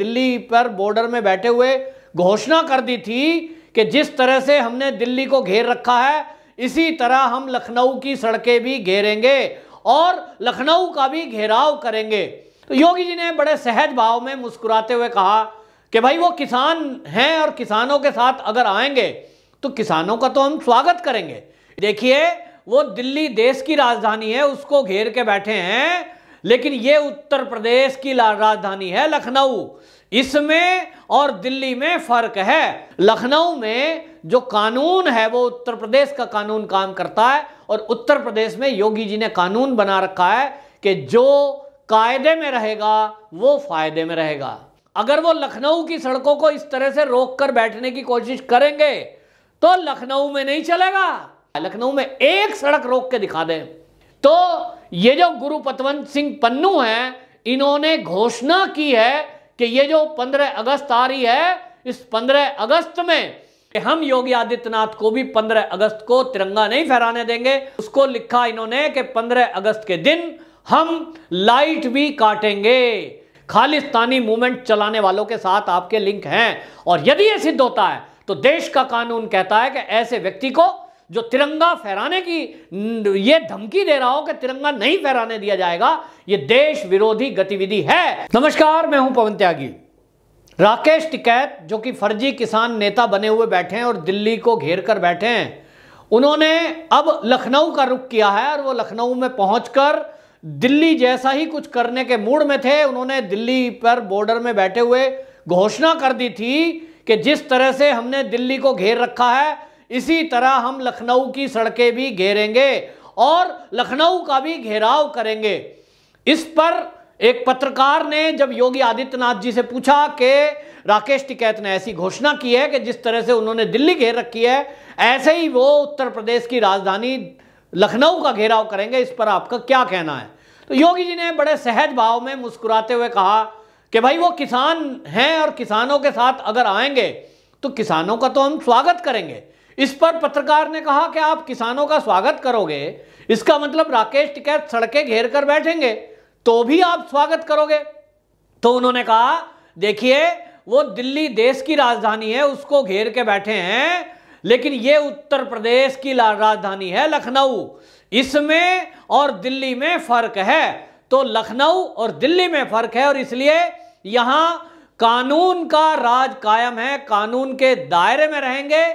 दिल्ली पर बॉर्डर में बैठे हुए घोषणा कर दी थी कि जिस तरह से हमने दिल्ली को घेर रखा है इसी तरह हम लखनऊ की सड़कें भी घेरेंगे और लखनऊ का भी घेराव करेंगे तो योगी जी ने बड़े सहज भाव में मुस्कुराते हुए कहा कि भाई वो किसान हैं और किसानों के साथ अगर आएंगे तो किसानों का तो हम स्वागत करेंगे देखिए वो दिल्ली देश की राजधानी है उसको घेर के बैठे हैं लेकिन ये उत्तर प्रदेश की राजधानी है लखनऊ इसमें और दिल्ली में फर्क है लखनऊ में जो कानून है वो उत्तर प्रदेश का कानून काम करता है और उत्तर प्रदेश में योगी जी ने कानून बना रखा है कि जो कायदे में रहेगा वो फायदे में रहेगा अगर वो लखनऊ की सड़कों को इस तरह से रोक कर बैठने की कोशिश करेंगे तो लखनऊ में नहीं चलेगा लखनऊ में एक सड़क रोक के दिखा दें तो ये जो गुरु पतवंत सिंह पन्नू हैं इन्होंने घोषणा की है कि ये जो 15 अगस्त आ रही है इस 15 अगस्त में हम योगी आदित्यनाथ को भी 15 अगस्त को तिरंगा नहीं फहराने देंगे उसको लिखा इन्होंने कि 15 अगस्त के दिन हम लाइट भी काटेंगे खालिस्तानी मूवमेंट चलाने वालों के साथ आपके लिंक हैं और यदि यह सिद्ध होता है तो देश का कानून कहता है कि ऐसे व्यक्ति को जो तिरंगा फहराने की ये धमकी दे रहा हो कि तिरंगा नहीं फहराने दिया जाएगा ये देश विरोधी गतिविधि है नमस्कार मैं हूं पवन त्यागी राकेश टिकैत जो कि फर्जी किसान नेता बने हुए बैठे हैं और दिल्ली को घेर कर बैठे हैं उन्होंने अब लखनऊ का रुख किया है और वो लखनऊ में पहुंचकर दिल्ली जैसा ही कुछ करने के मूड में थे उन्होंने दिल्ली पर बॉर्डर में बैठे हुए घोषणा कर दी थी कि जिस तरह से हमने दिल्ली को घेर रखा है इसी तरह हम लखनऊ की सड़कें भी घेरेंगे और लखनऊ का भी घेराव करेंगे इस पर एक पत्रकार ने जब योगी आदित्यनाथ जी से पूछा कि राकेश टिकैत ने ऐसी घोषणा की है कि जिस तरह से उन्होंने दिल्ली घेर रखी है ऐसे ही वो उत्तर प्रदेश की राजधानी लखनऊ का घेराव करेंगे इस पर आपका क्या कहना है तो योगी जी ने बड़े सहज भाव में मुस्कुराते हुए कहा कि भाई वो किसान हैं और किसानों के साथ अगर आएंगे तो किसानों का तो हम स्वागत करेंगे इस पर पत्रकार ने कहा कि आप किसानों का स्वागत करोगे इसका मतलब राकेश टिकैत सड़कें घेर कर बैठेंगे तो भी आप स्वागत करोगे तो उन्होंने कहा देखिए वो दिल्ली देश की राजधानी है उसको घेर के बैठे हैं लेकिन ये उत्तर प्रदेश की राजधानी है लखनऊ इसमें और दिल्ली में फर्क है तो लखनऊ और दिल्ली में फर्क है और इसलिए यहां कानून का राज कायम है कानून के दायरे में रहेंगे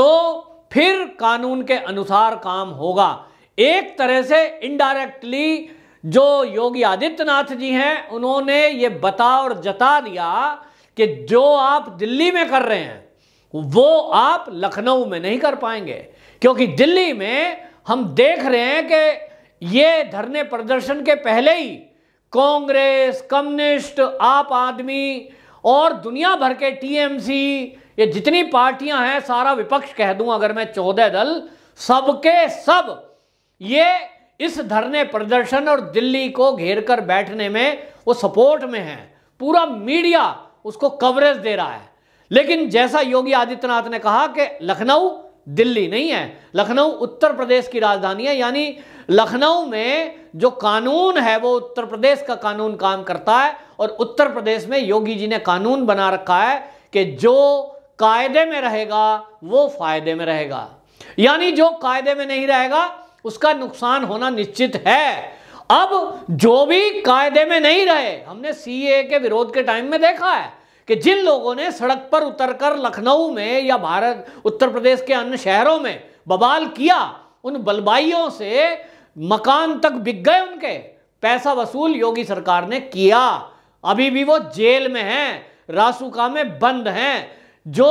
तो फिर कानून के अनुसार काम होगा एक तरह से इनडायरेक्टली जो योगी आदित्यनाथ जी हैं उन्होंने ये बता और जता दिया कि जो आप दिल्ली में कर रहे हैं वो आप लखनऊ में नहीं कर पाएंगे क्योंकि दिल्ली में हम देख रहे हैं कि ये धरने प्रदर्शन के पहले ही कांग्रेस कम्युनिस्ट आप आदमी और दुनिया भर के टीएमसी ये जितनी पार्टियां हैं सारा विपक्ष कह दूं अगर मैं चौदह दल सबके सब ये इस धरने प्रदर्शन और दिल्ली को घेरकर बैठने में वो सपोर्ट में है पूरा मीडिया उसको कवरेज दे रहा है लेकिन जैसा योगी आदित्यनाथ ने कहा कि लखनऊ दिल्ली नहीं है लखनऊ उत्तर प्रदेश की राजधानी है यानी लखनऊ में जो कानून है वो उत्तर प्रदेश का कानून काम करता है और उत्तर प्रदेश में योगी जी ने कानून बना रखा है कि जो कायदे में रहेगा वो फायदे में रहेगा यानी जो कायदे में नहीं रहेगा उसका नुकसान होना निश्चित है अब जो भी कायदे में नहीं रहे हमने सीए के विरोध के टाइम में देखा है कि जिन लोगों ने सड़क पर उतरकर लखनऊ में या भारत उत्तर प्रदेश के अन्य शहरों में बवाल किया उन बलबाइयों से मकान तक बिक गए उनके पैसा वसूल योगी सरकार ने किया अभी भी वो जेल में हैं रासुका में बंद हैं जो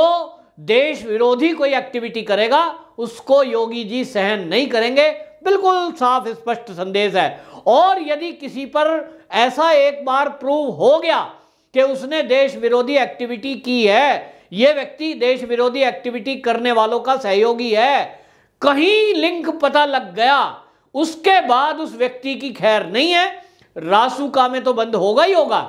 देश विरोधी कोई एक्टिविटी करेगा उसको योगी जी सहन नहीं करेंगे बिल्कुल साफ स्पष्ट संदेश है और यदि किसी पर ऐसा एक बार प्रूव हो गया कि उसने देश विरोधी एक्टिविटी की है ये व्यक्ति देश विरोधी एक्टिविटी करने वालों का सहयोगी है कहीं लिंक पता लग गया उसके बाद उस व्यक्ति की खैर नहीं है रासुका में तो बंद होगा ही होगा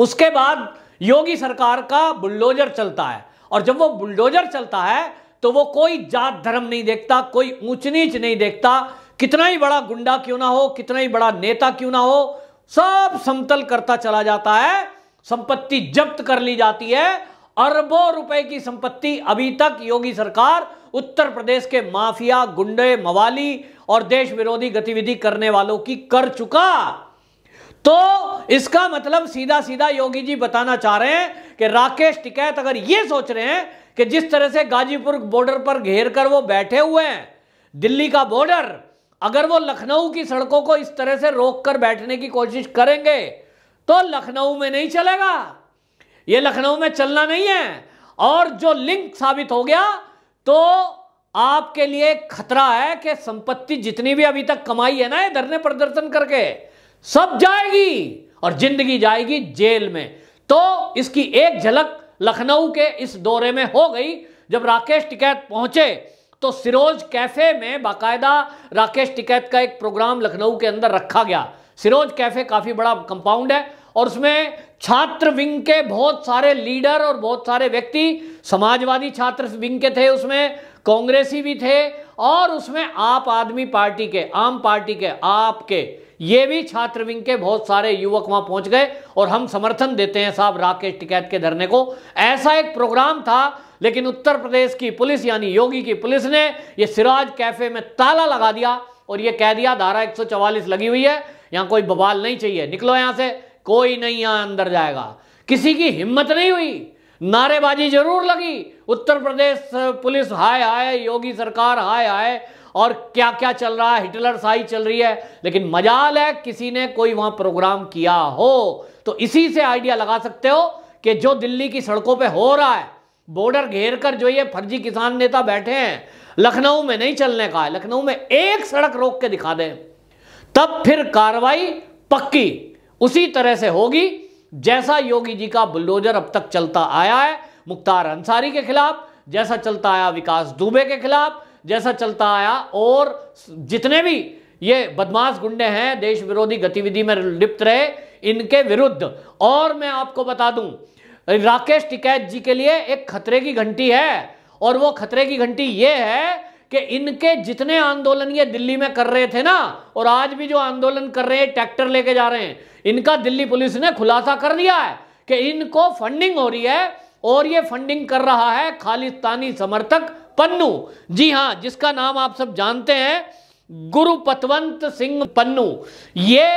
उसके बाद योगी सरकार का बुलडोजर चलता है और जब वो बुलडोजर चलता है तो वो कोई जात धर्म नहीं देखता कोई ऊंच नीच नहीं देखता कितना ही बड़ा गुंडा क्यों ना हो कितना ही बड़ा नेता क्यों ना हो सब समतल करता चला जाता है संपत्ति जब्त कर ली जाती है अरबों रुपए की संपत्ति अभी तक योगी सरकार उत्तर प्रदेश के माफिया गुंडे मवाली और देश विरोधी गतिविधि करने वालों की कर चुका तो इसका मतलब सीधा सीधा योगी जी बताना चाह रहे हैं कि राकेश टिकैत अगर ये सोच रहे हैं कि जिस तरह से गाजीपुर बॉर्डर पर घेर कर वो बैठे हुए हैं दिल्ली का बॉर्डर अगर वो लखनऊ की सड़कों को इस तरह से रोक कर बैठने की कोशिश करेंगे तो लखनऊ में नहीं चलेगा ये लखनऊ में चलना नहीं है और जो लिंक साबित हो गया तो आपके लिए खतरा है कि संपत्ति जितनी भी अभी तक कमाई है ना ये धरने प्रदर्शन करके सब जाएगी और जिंदगी जाएगी जेल में तो इसकी एक झलक लखनऊ के इस दौरे में हो गई जब राकेश टिकैत पहुंचे तो सिरोज कैफे में बाकायदा राकेश टिकैत का एक प्रोग्राम लखनऊ के अंदर रखा गया सिरोज कैफे काफी बड़ा कंपाउंड है और उसमें छात्र विंग के बहुत सारे लीडर और बहुत सारे व्यक्ति समाजवादी छात्र विंग के थे उसमें कांग्रेसी भी थे और उसमें आप आदमी पार्टी के आम पार्टी के आपके ये भी छात्र विंग के बहुत सारे युवक वहां पहुंच गए और हम समर्थन देते हैं साहब राकेश टिकैत के धरने को ऐसा एक प्रोग्राम था लेकिन उत्तर प्रदेश की पुलिस यानी योगी की पुलिस ने यह सिराज कैफे में ताला लगा दिया और यह कह दिया धारा 144 लगी हुई है यहां कोई बवाल नहीं चाहिए निकलो यहां से कोई नहीं यहां अंदर जाएगा किसी की हिम्मत नहीं हुई नारेबाजी जरूर लगी उत्तर प्रदेश पुलिस हाय हाय योगी सरकार हाय हाय और क्या क्या चल रहा है हिटलर साई चल रही है लेकिन मजाल है किसी ने कोई वहां प्रोग्राम किया हो तो इसी से आइडिया लगा सकते हो कि जो दिल्ली की सड़कों पे हो रहा है बॉर्डर घेर कर जो ये फर्जी किसान नेता बैठे हैं लखनऊ में नहीं चलने का है लखनऊ में एक सड़क रोक के दिखा दें तब फिर कार्रवाई पक्की उसी तरह से होगी जैसा योगी जी का बुलडोजर अब तक चलता आया है मुख्तार अंसारी के खिलाफ जैसा चलता आया विकास दुबे के खिलाफ जैसा चलता आया और जितने भी ये बदमाश गुंडे हैं देश विरोधी गतिविधि में लिप्त रहे इनके विरुद्ध और मैं आपको बता दूं राकेश टिकैत जी के लिए एक खतरे की घंटी है और वो खतरे की घंटी ये है कि इनके जितने आंदोलन ये दिल्ली में कर रहे थे ना और आज भी जो आंदोलन कर रहे हैं ट्रैक्टर लेके जा रहे हैं इनका दिल्ली पुलिस ने खुलासा कर दिया है कि इनको फंडिंग हो रही है और ये फंडिंग कर रहा है खालिस्तानी समर्थक पन्नू जी हाँ जिसका नाम आप सब जानते हैं गुरु पतवंत सिंह पन्नू ये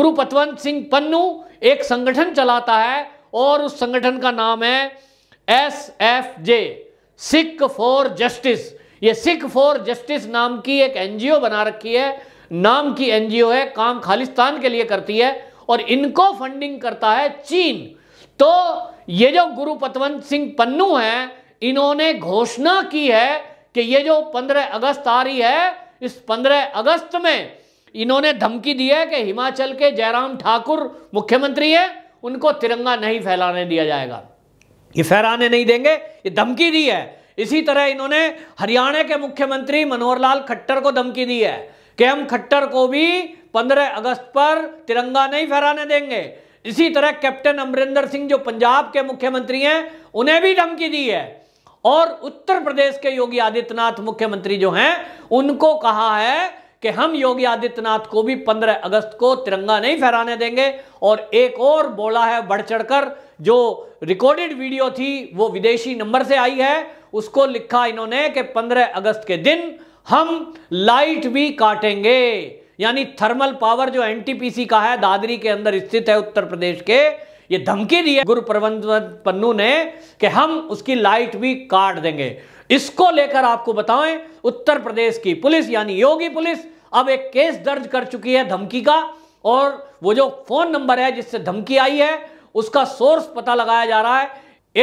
गुरु पतवंत सिंह पन्नू एक संगठन चलाता है और उस संगठन का नाम है S F J Sikh for justice ये सिख फॉर जस्टिस नाम की एक एनजीओ बना रखी है नाम की एनजीओ है काम खालिस्तान के लिए करती है और इनको फंडिंग करता है चीन तो ये जो गुरु पतवंत सिंह पन्नू है इन्होंने घोषणा की है कि ये जो 15 अगस्त आ रही है इस 15 अगस्त में इन्होंने धमकी दी है कि हिमाचल के जयराम ठाकुर मुख्यमंत्री है उनको तिरंगा नहीं फैलाने दिया जाएगा ये फहराने नहीं देंगे ये धमकी दी है इसी तरह इन्होंने हरियाणा के मुख्यमंत्री मनोहर लाल खट्टर को धमकी दी है कि हम खट्टर को भी 15 अगस्त पर तिरंगा नहीं फहराने देंगे इसी तरह कैप्टन अमरिंदर सिंह जो पंजाब के मुख्यमंत्री हैं उन्हें भी धमकी दी है और उत्तर प्रदेश के योगी आदित्यनाथ मुख्यमंत्री जो हैं उनको कहा है कि हम योगी आदित्यनाथ को भी 15 अगस्त को तिरंगा नहीं फहराने देंगे और एक और बोला है बढ़ चढ़कर जो रिकॉर्डेड वीडियो थी वो विदेशी नंबर से आई है उसको लिखा इन्होंने कि 15 अगस्त के दिन हम लाइट भी काटेंगे यानी थर्मल पावर जो एनटीपीसी का है दादरी के अंदर स्थित है उत्तर प्रदेश के ये धमकी दी है गुरु प्रबंध पन्नू ने कि हम उसकी लाइट भी काट देंगे इसको लेकर आपको बताएं उत्तर प्रदेश की पुलिस यानी योगी पुलिस अब एक केस दर्ज कर चुकी है धमकी का और वो जो फोन नंबर है जिससे धमकी आई है उसका सोर्स पता लगाया जा रहा है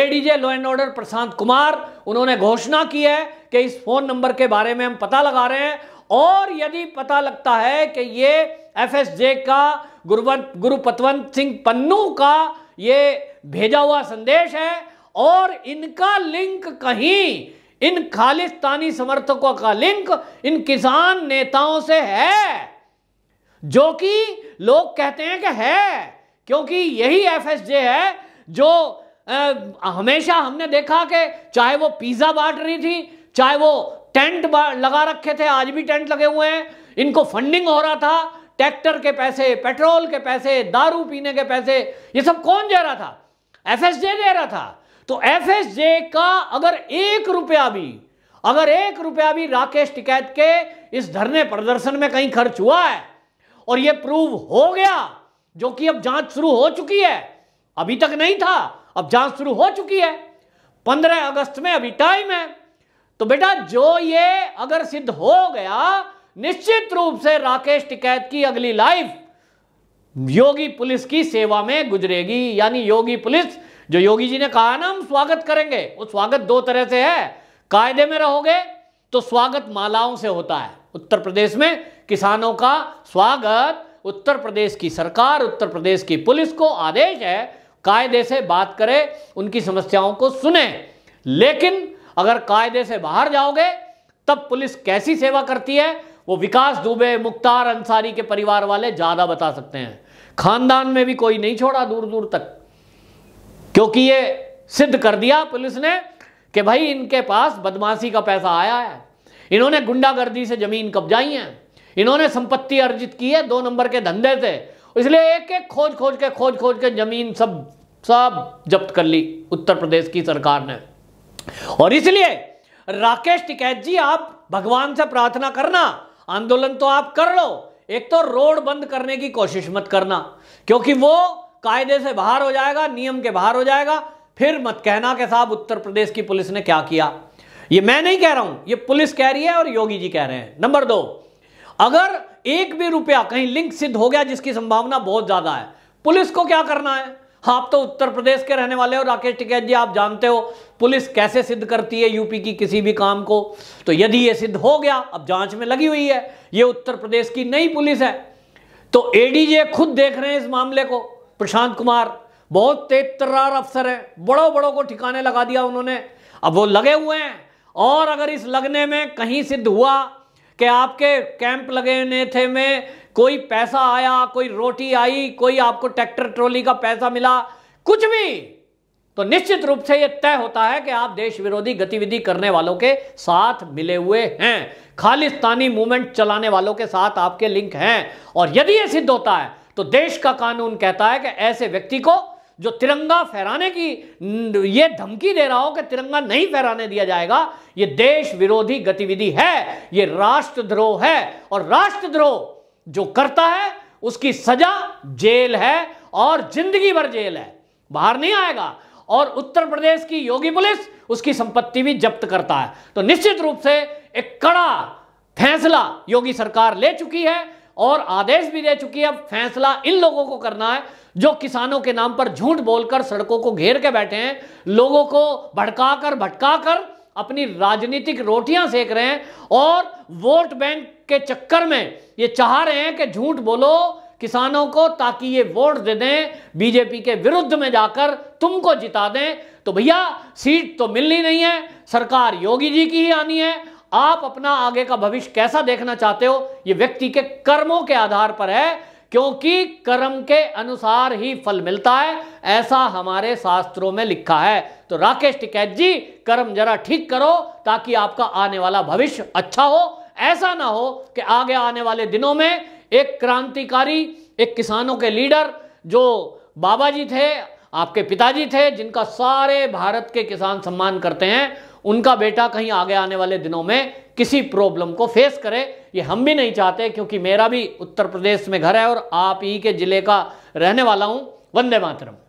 ADJ law and order Prashant Kumar उन्होंने घोषणा की है कि इस फोन नंबर के बारे में हम पता लगा रहे हैं और यदि पता लगता है कि ये एफएसजे का गुरुवंत गुरु पतवंत सिंह पन्नू का ये भेजा हुआ संदेश है और इनका लिंक कहीं इन खालिस्तानी समर्थकों का लिंक इन किसान नेताओं से है जो कि लोग कहते हैं कि है क्योंकि यही एफएसजे है जो आ, हमेशा हमने देखा कि चाहे वो पिज़्ज़ा बांट रही थी चाहे वो टेंट लगा रखे थे आज भी टेंट लगे हुए हैं इनको फंडिंग हो रहा था ट्रैक्टर के पैसे पेट्रोल के पैसे दारू पीने के पैसे ये सब कौन दे रहा था एफएसजे दे रहा था तो एफ का अगर एक रुपया भी अगर एक रुपया भी राकेश टिकैत के इस धरने प्रदर्शन में कहीं खर्च हुआ है और यह प्रूव हो गया जो कि अब जांच शुरू हो चुकी है अभी तक नहीं था अब जांच शुरू हो चुकी है 15 अगस्त में अभी टाइम है तो बेटा जो ये अगर सिद्ध हो गया निश्चित रूप से राकेश टिकैत की अगली लाइफ योगी पुलिस की सेवा में गुजरेगी यानी योगी पुलिस जो योगी जी ने कहा ना हम स्वागत करेंगे वो स्वागत दो तरह से है कायदे में रहोगे तो स्वागत मालाओं से होता है उत्तर प्रदेश में किसानों का स्वागत उत्तर प्रदेश की सरकार उत्तर प्रदेश की पुलिस को आदेश है कायदे से बात करें उनकी समस्याओं को सुने लेकिन अगर कायदे से बाहर जाओगे तब पुलिस कैसी सेवा करती है वो विकास दुबे मुख्तार अंसारी के परिवार वाले ज़्यादा बता सकते हैं खानदान में भी कोई नहीं छोड़ा दूर दूर तक क्योंकि ये सिद्ध कर दिया पुलिस ने कि भाई इनके पास बदमाशी का पैसा आया है इन्होंने गुंडागर्दी से जमीन कब्जाई है इन्होंने संपत्ति अर्जित की है दो नंबर के धंधे से इसलिए एक एक खोज खोज के खोज खोज के जमीन सब सब जब्त कर ली उत्तर प्रदेश की सरकार ने और इसलिए राकेश टिकैत जी आप भगवान से प्रार्थना करना आंदोलन तो आप कर लो एक तो रोड बंद करने की कोशिश मत करना क्योंकि वो कायदे से बाहर हो जाएगा नियम के बाहर हो जाएगा फिर मत कहना कि साहब उत्तर प्रदेश की पुलिस ने क्या किया ये मैं नहीं कह रहा हूं ये पुलिस कह रही है और योगी जी कह रहे हैं नंबर दो अगर एक भी रुपया कहीं लिंक सिद्ध हो गया जिसकी संभावना बहुत ज्यादा है पुलिस को क्या करना है आप तो उत्तर प्रदेश के रहने वाले हो राकेश टिकैत जी आप जानते हो पुलिस कैसे सिद्ध करती है यूपी की किसी भी काम को तो यदि यह सिद्ध हो गया अब जांच में लगी हुई है यह उत्तर प्रदेश की नई पुलिस है तो एडीजे खुद देख रहे हैं इस मामले को प्रशांत कुमार बहुत तेज तर्रार अफसर है बड़ों बड़ों को ठिकाने लगा दिया उन्होंने अब वो लगे हुए हैं और अगर इस लगने में कहीं सिद्ध हुआ कि आपके कैंप लगने थे में कोई पैसा आया कोई रोटी आई कोई आपको ट्रैक्टर ट्रॉली का पैसा मिला कुछ भी तो निश्चित रूप से यह तय होता है कि आप देश विरोधी गतिविधि करने वालों के साथ मिले हुए हैं खालिस्तानी मूवमेंट चलाने वालों के साथ आपके लिंक हैं और यदि यह सिद्ध होता है तो देश का कानून कहता है कि ऐसे व्यक्ति को जो तिरंगा फहराने की ये धमकी दे रहा हो कि तिरंगा नहीं फहराने दिया जाएगा ये देश विरोधी गतिविधि है ये राष्ट्रद्रोह है और राष्ट्रद्रोह जो करता है उसकी सजा जेल है और जिंदगी भर जेल है बाहर नहीं आएगा और उत्तर प्रदेश की योगी पुलिस उसकी संपत्ति भी जब्त करता है तो निश्चित रूप से एक कड़ा फैसला योगी सरकार ले चुकी है और आदेश भी दे चुकी है अब फैसला इन लोगों को करना है जो किसानों के नाम पर झूठ बोलकर सड़कों को घेर के बैठे हैं लोगों को भड़काकर भटकाकर अपनी राजनीतिक रोटियां सेक रहे हैं और वोट बैंक के चक्कर में ये चाह रहे हैं कि झूठ बोलो किसानों को ताकि ये वोट दे दें बीजेपी के विरुद्ध में जाकर तुमको जिता दें तो भैया सीट तो मिलनी नहीं है सरकार योगी जी की ही आनी है आप अपना आगे का भविष्य कैसा देखना चाहते हो ये व्यक्ति के कर्मों के आधार पर है क्योंकि कर्म के अनुसार ही फल मिलता है ऐसा हमारे शास्त्रों में लिखा है तो राकेश टिकैत जी कर्म जरा ठीक करो ताकि आपका आने वाला भविष्य अच्छा हो ऐसा ना हो कि आगे आने वाले दिनों में एक क्रांतिकारी एक किसानों के लीडर जो बाबा जी थे आपके पिताजी थे जिनका सारे भारत के किसान सम्मान करते हैं उनका बेटा कहीं आगे आने वाले दिनों में किसी प्रॉब्लम को फेस करे ये हम भी नहीं चाहते क्योंकि मेरा भी उत्तर प्रदेश में घर है और आप ही के ज़िले का रहने वाला हूं वंदे मातरम